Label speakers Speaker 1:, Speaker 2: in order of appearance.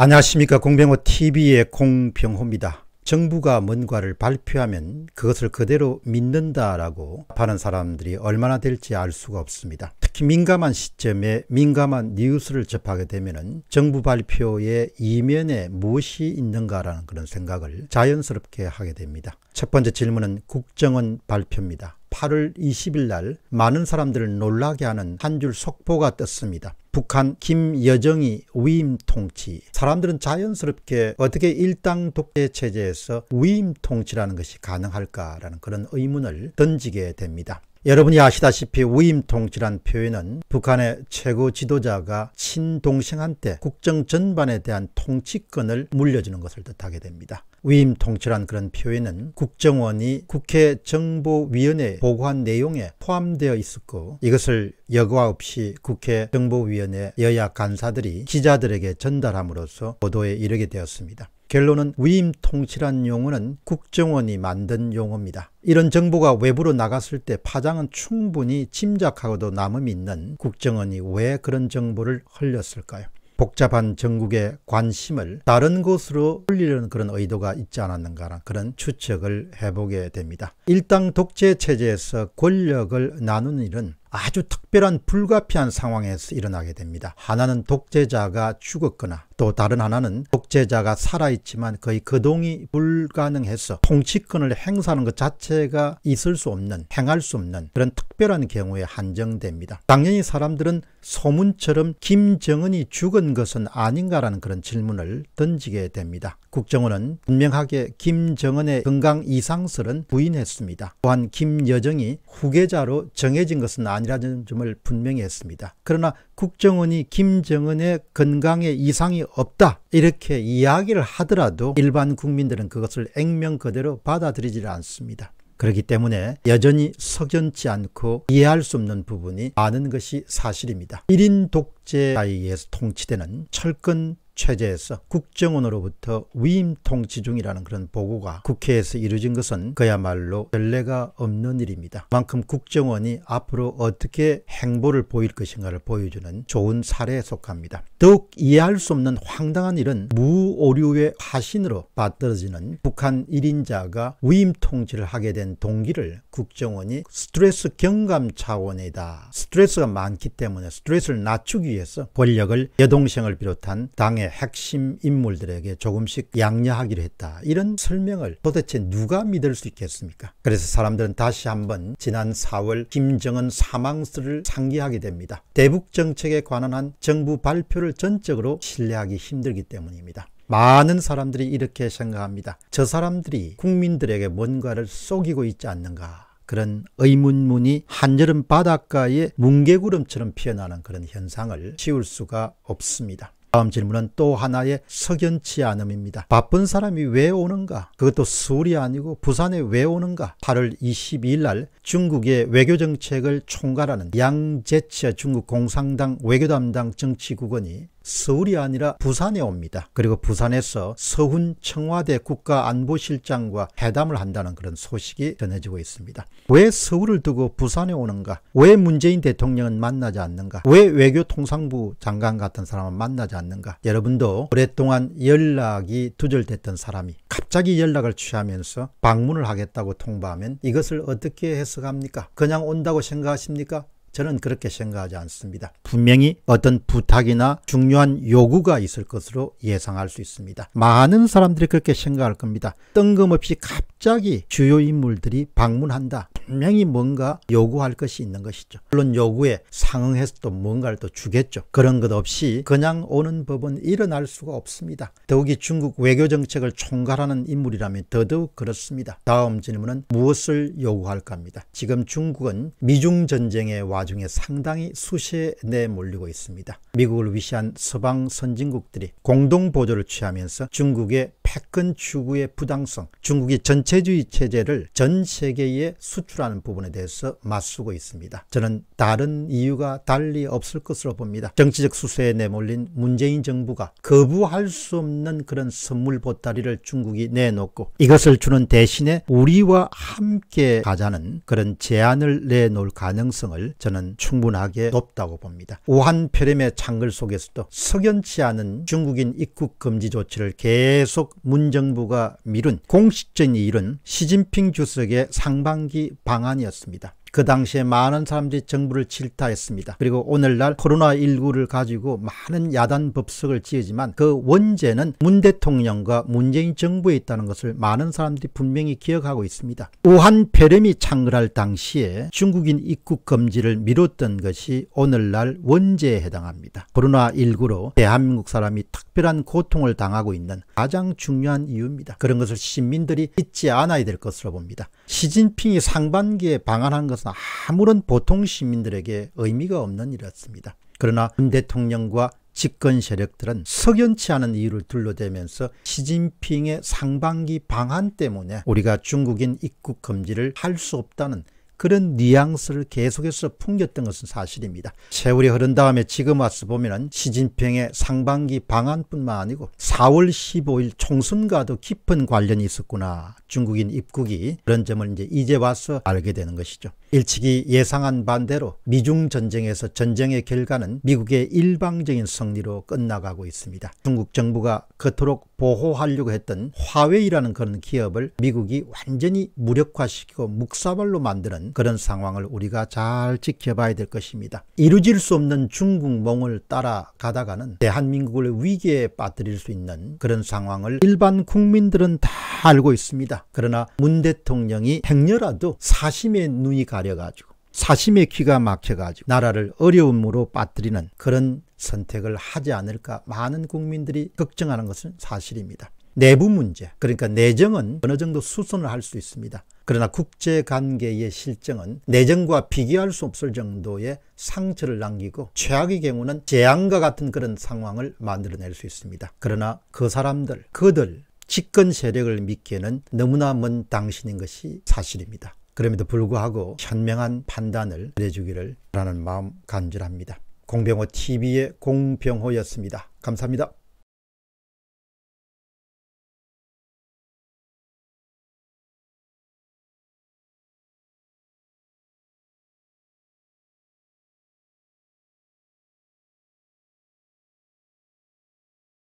Speaker 1: 안녕하십니까 공병호 TV의 공병호입니다. 정부가 뭔가를 발표하면 그것을 그대로 믿는다라고 하는 사람들이 얼마나 될지 알 수가 없습니다. 특히 민감한 시점에 민감한 뉴스를 접하게 되면 정부 발표의 이면에 무엇이 있는가라는 그런 생각을 자연스럽게 하게 됩니다. 첫 번째 질문은 국정원 발표입니다. 8월 20일 날 많은 사람들을 놀라게 하는 한 줄 속보가 떴습니다. 북한 김여정이 위임 통치 사람들은 자연스럽게 어떻게 일당 독재 체제에서 위임 통치라는 것이 가능할까라는 그런 의문을 던지게 됩니다. 여러분이 아시다시피 위임통치란 표현은 북한의 최고 지도자가 친동생한테 국정 전반에 대한 통치권을 물려주는 것을 뜻하게 됩니다. 위임통치란 그런 표현은 국정원이 국회 정보위원회에 보고한 내용에 포함되어 있었고 이것을 여과 없이 국회 정보위원회 여야 간사들이 기자들에게 전달함으로써 보도에 이르게 되었습니다. 결론은 위임 통치란 용어는 국정원이 만든 용어입니다. 이런 정보가 외부로 나갔을 때 파장은 충분히 짐작하고도 남음이 있는 국정원이 왜 그런 정보를 흘렸을까요? 복잡한 전국의 관심을 다른 곳으로 돌리려는 그런 의도가 있지 않았는가라는 그런 추측을 해보게 됩니다. 일당 독재 체제에서 권력을 나누는 일은 아주 특별한 불가피한 상황에서 일어나게 됩니다. 하나는 독재자가 죽었거나 또 다른 하나는 독재자가 살아있지만 거의 거동이 불가능해서 통치권을 행사하는 것 자체가 있을 수 없는 행할 수 없는 그런 특별한 경우에 한정됩니다. 당연히 사람들은 소문처럼 김정은이 죽은 것은 아닌가라는 그런 질문을 던지게 됩니다. 국정원은 분명하게 김정은의 건강 이상설은 부인했습니다. 또한 김여정이 후계자로 정해진 것은 아니라는 점을 분명히 했습니다. 그러나 국정원이 김정은의 건강에 이상이 없다 이렇게 이야기를 하더라도 일반 국민들은 그것을 액면 그대로 받아들이지 않습니다. 그렇기 때문에 여전히 석연치 않고 이해할 수 없는 부분이 많은 것이 사실입니다. 1인 독재에 의해서 통치되는 철권 체제에서 국정원으로부터 위임 통치 중이라는 그런 보고가 국회에서 이루어진 것은 그야말로 전례가 없는 일입니다. 만큼 국정원이 앞으로 어떻게 행보를 보일 것인가를 보여주는 좋은 사례에 속합니다. 더욱 이해할 수 없는 황당한 일은 무오류의 화신으로 받들어지는 북한 1인자가 위임 통치를 하게 된 동기를 국정원이 스트레스 경감 차원이다. 스트레스가 많기 때문에 스트레스를 낮추기 위해서 권력을 여동생을 비롯한 당의 핵심 인물들에게 조금씩 양려하기로 했다. 이런 설명을 도대체 누가 믿을 수 있겠습니까? 그래서 사람들은 다시 한번 지난 4월 김정은 사망설을 상기하게 됩니다. 대북 정책에 관한 한 정부 발표를 전적으로 신뢰하기 힘들기 때문입니다. 많은 사람들이 이렇게 생각합니다. 저 사람들이 국민들에게 뭔가를 속이고 있지 않는가. 그런 의문문이 한여름 바닷가에 뭉게구름처럼 피어나는 그런 현상을 지울 수가 없습니다. 다음 질문은 또 하나의 석연치 않음입니다. 바쁜 사람이 왜 오는가? 그것도 서울이 아니고 부산에 왜 오는가? 8월 22일 날 중국의 외교정책을 총괄하는 양제치 중국 공산당 외교담당 정치국원이 서울이 아니라 부산에 옵니다. 그리고 부산에서 서훈 청와대 국가안보실장과 회담을 한다는 그런 소식이 전해지고 있습니다. 왜 서울을 두고 부산에 오는가? 왜 문재인 대통령은 만나지 않는가? 왜 외교통상부 장관 같은 사람은 만나지 않는가? 여러분도 오랫동안 연락이 두절됐던 사람이 갑자기 연락을 취하면서 방문을 하겠다고 통보하면 이것을 어떻게 해석합니까? 그냥 온다고 생각하십니까? 저는 그렇게 생각하지 않습니다. 분명히 어떤 부탁이나 중요한 요구가 있을 것으로 예상할 수 있습니다. 많은 사람들이 그렇게 생각할 겁니다. 뜬금없이 갑자기 주요 인물들이 방문한다. 분명히 뭔가 요구할 것이 있는 것이죠. 물론 요구에 상응해서 또 뭔가를 또 주겠죠. 그런 것 없이 그냥 오는 법은 일어날 수가 없습니다. 더욱이 중국 외교정책을 총괄하는 인물이라면 더더욱 그렇습니다. 다음 질문은 무엇을 요구할까합니다 지금 중국은 미중전쟁에 와 와중에 상당히 수시에 내몰리고 있습니다. 미국을 위시한 서방 선진국들이 공동 보조를 취하면서 중국의 패권 추구의 부당성, 중국이 전체주의 체제를 전 세계에 수출하는 부분에 대해서 맞서고 있습니다. 저는 다른 이유가 달리 없을 것으로 봅니다. 정치적 수세에 내몰린 문재인 정부가 거부할 수 없는 그런 선물 보따리를 중국이 내놓고 이것을 주는 대신에 우리와 함께 가자는 그런 제안을 내놓을 가능성을 저는 충분하게 높다고 봅니다. 우한 폐렴의 창글 속에서도 석연치 않은 중국인 입국 금지 조치를 계속 문정부가 미룬 공식적인 일은 시진핑 주석의 상반기 방안이었습니다. 그 당시에 많은 사람들이 정부를 질타했습니다. 그리고 오늘날 코로나19를 가지고 많은 야단 법석을 지으지만 그 원죄는 문 대통령과 문재인 정부에 있다는 것을 많은 사람들이 분명히 기억하고 있습니다. 우한 폐렴이 창궐할 당시에 중국인 입국 금지를 미뤘던 것이 오늘날 원죄에 해당합니다. 코로나19로 대한민국 사람이 특별한 고통을 당하고 있는 가장 중요한 이유입니다. 그런 것을 시민들이 잊지 않아야 될 것으로 봅니다. 시진핑이 상반기에 방한한 것은 아무런 보통 시민들에게 의미가 없는 일이었습니다. 그러나 문 대통령과 집권 세력들은 석연치 않은 이유를 둘러대면서 시진핑의 상반기 방한 때문에 우리가 중국인 입국 금지를 할 수 없다는 그런 뉘앙스를 계속해서 풍겼던 것은 사실입니다. 세월이 흐른 다음에 지금 와서 보면 시진핑의 상반기 방안뿐만 아니고 4월 15일 총선과도 깊은 관련이 있었구나. 중국인 입국이 그런 점을 이제 이제 와서 알게 되는 것이죠. 일찍이 예상한 반대로 미중 전쟁에서 전쟁의 결과는 미국의 일방적인 승리로 끝나가고 있습니다. 중국 정부가 그토록 보호하려고 했던 화웨이라는 그런 기업을 미국이 완전히 무력화시키고 묵사발로 만드는 그런 상황을 우리가 잘 지켜봐야 될 것입니다. 이루질 수 없는 중국 몽을 따라가다가는 대한민국을 위기에 빠뜨릴 수 있는 그런 상황을 일반 국민들은 다 알고 있습니다. 그러나 문 대통령이 행여라도 사심의 눈이 가 가려가지고 사심의 귀가 막혀가지고 나라를 어려움으로 빠뜨리는 그런 선택을 하지 않을까 많은 국민들이 걱정하는 것은 사실입니다. 내부 문제, 그러니까 내정은 어느 정도 수선을 할 수 있습니다. 그러나 국제 관계의 실정은 내정과 비교할 수 없을 정도의 상처를 남기고 최악의 경우는 재앙과 같은 그런 상황을 만들어낼 수 있습니다. 그러나 그 사람들, 그들, 집권 세력을 믿기에는 너무나 먼 당신인 것이 사실입니다. 그럼에도 불구하고 현명한 판단을 내주기를 바라는 마음 간절합니다. 공병호 TV의 공병호였습니다. 감사합니다.